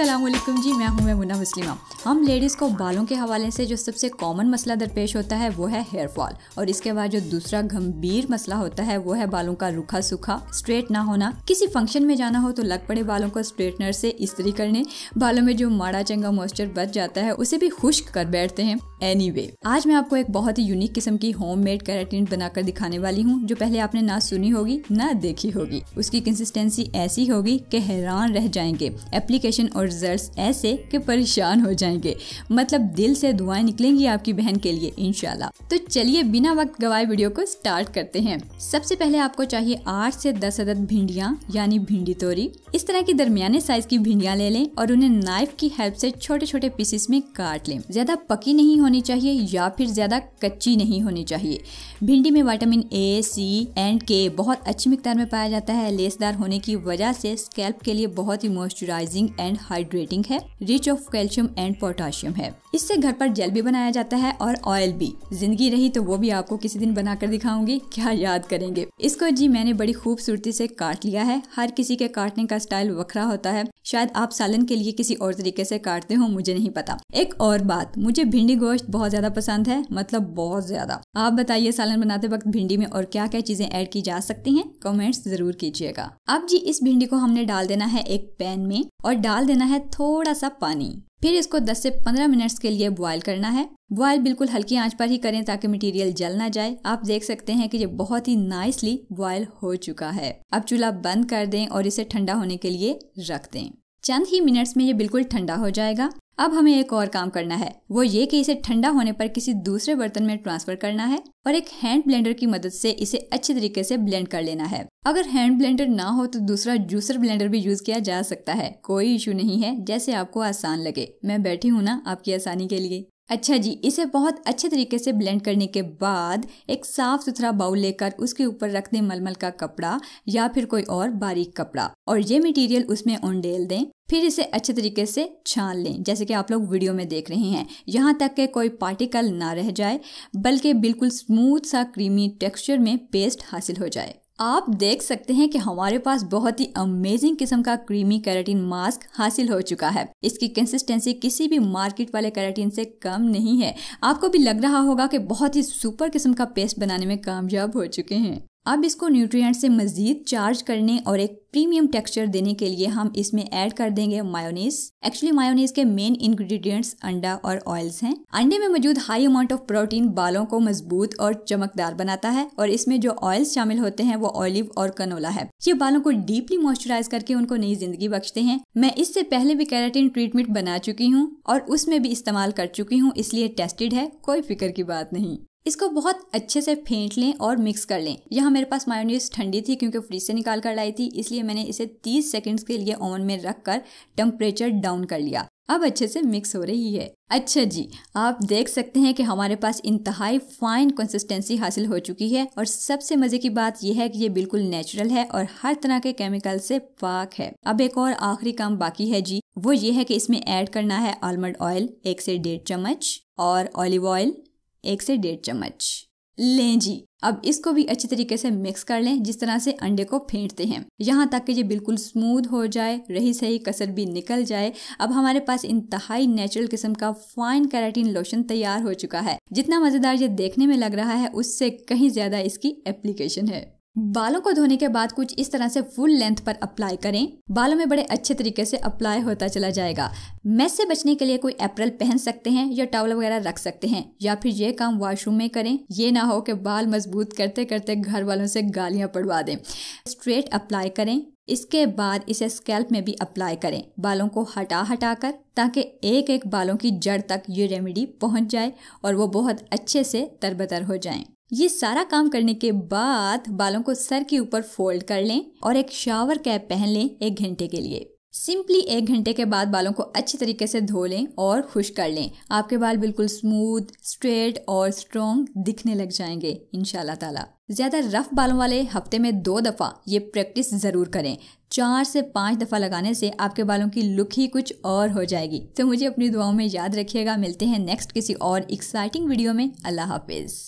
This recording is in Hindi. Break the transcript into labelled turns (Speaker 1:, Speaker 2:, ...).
Speaker 1: असलम जी मैं हूं मुना मुस्लिमा हम लेडीज़ को बालों के हवाले से जो सबसे कॉमन मसला दरपेश होता है वो है हेयर फॉल और इसके बाद जो दूसरा गंभीर मसला होता है वो है बालों का रूखा सूखा स्ट्रेट ना होना किसी फंक्शन में जाना हो तो लग पड़े बालों को स्ट्रेटनर से इस्त्री करने बालों में जो माड़ा चंगा मॉइस्चर बच जाता है उसे भी खुश्क कर बैठते हैं एनी anyway, आज मैं आपको एक बहुत ही यूनिक किस्म की होम मेड कैराटिन बनाकर दिखाने वाली हूँ जो पहले आपने ना सुनी होगी ना देखी होगी उसकी कंसिस्टेंसी ऐसी होगी कि हैरान रह जाएंगे एप्लीकेशन और रिजल्ट्स ऐसे कि परेशान हो जाएंगे मतलब दिल से दुआएं निकलेंगी आपकी बहन के लिए इनशाला तो चलिए बिना वक्त गवाए वीडियो को स्टार्ट करते हैं सबसे पहले आपको चाहिए आठ से दस अदद भिंडिया यानी भिंडी तोरी इस तरह की दरमियाने साइज की भिंडिया ले लें और उन्हें नाइफ की हेल्प से छोटे छोटे पीसेस में काट लें ज्यादा पकी नहीं होनी चाहिए या फिर ज्यादा कच्ची नहीं होनी चाहिए भिंडी में वाइटामिन ए सी एंड के बहुत अच्छी मिकदार में पाया जाता है लेसदार होने की वजह से स्कैल्प के लिए बहुत ही मॉइस्चराइजिंग एंड हाइड्रेटिंग है rich of calcium and potassium है इससे घर पर जेल भी बनाया जाता है और ऑयल भी जिंदगी रही तो वो भी आपको किसी दिन बनाकर दिखाऊंगी क्या याद करेंगे इसको जी मैंने बड़ी खूबसूरती से काट लिया है हर किसी के काटने का स्टाइल वखरा होता है शायद आप सालन के लिए किसी और तरीके से काटते हो मुझे नहीं पता एक और बात मुझे भिंडी गोश्त बहुत ज्यादा पसंद है मतलब बहुत ज्यादा आप बताइए सालन बनाते वक्त भिंडी में और क्या क्या चीजें ऐड की जा सकती हैं कमेंट्स जरूर कीजिएगा अब जी इस भिंडी को हमने डाल देना है एक पैन में और डाल देना देना है थोड़ा सा पानी फिर इसको 10 से 15 मिनट्स के लिए बॉयल करना है बॉयल बिल्कुल हल्की आंच पर ही करें ताकि मटेरियल जल ना जाए आप देख सकते हैं कि ये बहुत ही नाइसली बॉयल हो चुका है अब चूल्हा बंद कर दें और इसे ठंडा होने के लिए रख दें चंद ही मिनट्स में ये बिल्कुल ठंडा हो जाएगा अब हमें एक और काम करना है वो ये कि इसे ठंडा होने पर किसी दूसरे बर्तन में ट्रांसफर करना है और एक हैंड ब्लेंडर की मदद से इसे अच्छे तरीके से ब्लेंड कर लेना है अगर हैंड ब्लेंडर ना हो तो दूसरा जूसर ब्लेंडर भी यूज किया जा सकता है कोई इशू नहीं है जैसे आपको आसान लगे मैं बैठी हूँ ना आपकी आसानी के लिए अच्छा जी इसे बहुत अच्छे तरीके से ब्लेंड करने के बाद एक साफ़ सुथरा बाउल लेकर उसके ऊपर रख दें मलमल का कपड़ा या फिर कोई और बारीक कपड़ा और ये मटेरियल उसमें ओंडेल दें फिर इसे अच्छे तरीके से छान लें जैसे कि आप लोग वीडियो में देख रहे हैं यहाँ तक के कोई पार्टिकल ना रह जाए बल्कि बिल्कुल स्मूथ सा क्रीमी टेक्सचर में पेस्ट हासिल हो जाए आप देख सकते हैं कि हमारे पास बहुत ही अमेजिंग किस्म का क्रीमी कैराटीन मास्क हासिल हो चुका है इसकी कंसिस्टेंसी किसी भी मार्केट वाले कैरेटीन से कम नहीं है आपको भी लग रहा होगा कि बहुत ही सुपर किस्म का पेस्ट बनाने में कामयाब हो चुके हैं अब इसको न्यूट्रिएंट से मज़ीद चार्ज करने और एक प्रीमियम टेक्सचर देने के लिए हम इसमें ऐड कर देंगे मायोनीस एक्चुअली मायोनीस के मेन इंग्रेडिएंट्स अंडा और ऑयल्स हैं अंडे में मौजूद हाई अमाउंट ऑफ प्रोटीन बालों को मजबूत और चमकदार बनाता है और इसमें जो ऑयल्स शामिल होते हैं वो ऑलिव और कनोला है ये बालों को डीपली मॉइस्चराइज करके उनको नई जिंदगी बख्शते हैं मैं इससे पहले भी कैराटिन ट्रीटमेंट बना चुकी हूँ और उसमें भी इस्तेमाल कर चुकी हूँ इसलिए टेस्टेड है कोई फिक्र की बात नहीं इसको बहुत अच्छे से फेंट लें और मिक्स कर लें यहाँ मेरे पास मायोनीस ठंडी थी क्योंकि फ्रिज से निकाल कर लाई थी इसलिए मैंने इसे तीस सेकंड्स के लिए ओवन में रख कर टेम्परेचर डाउन कर लिया अब अच्छे से मिक्स हो रही है अच्छा जी आप देख सकते हैं कि हमारे पास इंतहाई फाइन कंसिस्टेंसी हासिल हो चुकी है और सबसे मज़े की बात यह है कि ये बिल्कुल नेचुरल है और हर तरह के केमिकल से पाक है अब एक और आखिरी काम बाकी है जी वो ये है कि इसमें ऐड करना है आलमंड ऑयल एक से डेढ़ चम्मच और ऑलिव ऑयल एक से डेढ़ चम्मच लें जी अब इसको भी अच्छी तरीके से मिक्स कर लें जिस तरह से अंडे को फेंटते हैं यहाँ तक कि ये बिल्कुल स्मूथ हो जाए रही सही कसर भी निकल जाए अब हमारे पास इंतहाई नेचुरल किस्म का फाइन कैराटीन लोशन तैयार हो चुका है जितना मज़ेदार ये देखने में लग रहा है उससे कहीं ज़्यादा इसकी एप्लीकेशन है बालों को धोने के बाद कुछ इस तरह से फुल लेंथ पर अप्लाई करें बालों में बड़े अच्छे तरीके से अप्लाई होता चला जाएगा मैस से बचने के लिए कोई अप्रैल पहन सकते हैं या टॉवल वगैरह रख सकते हैं या फिर ये काम वॉशरूम में करें ये ना हो कि बाल मजबूत करते करते घर वालों से गालियां पड़वा दें स्ट्रेट अप्लाई करें इसके बाद इसे स्कैल्प में भी अप्लाई करें बालों को हटा हटा कर ताकि एक एक बालों की जड़ तक ये रेमेडी पहुंच जाए और वो बहुत अच्छे से तरबतर हो जाएं। ये सारा काम करने के बाद बालों को सर के ऊपर फोल्ड कर लें और एक शावर कैप पहन लें एक घंटे के लिए सिंपली एक घंटे के बाद बालों को अच्छे तरीके से धो लें और खुश कर लें आपके बाल बिल्कुल स्मूथ स्ट्रेट और स्ट्रॉन्ग दिखने लग जाएंगे इनशाला ताला ज्यादा रफ बालों वाले हफ्ते में दो दफा ये प्रैक्टिस जरूर करें चार से पांच दफा लगाने से आपके बालों की लुक ही कुछ और हो जाएगी तो मुझे अपनी दुआओं में याद रखिएगा मिलते हैं नेक्स्ट किसी और एक्साइटिंग वीडियो में अल्लाह हाफिज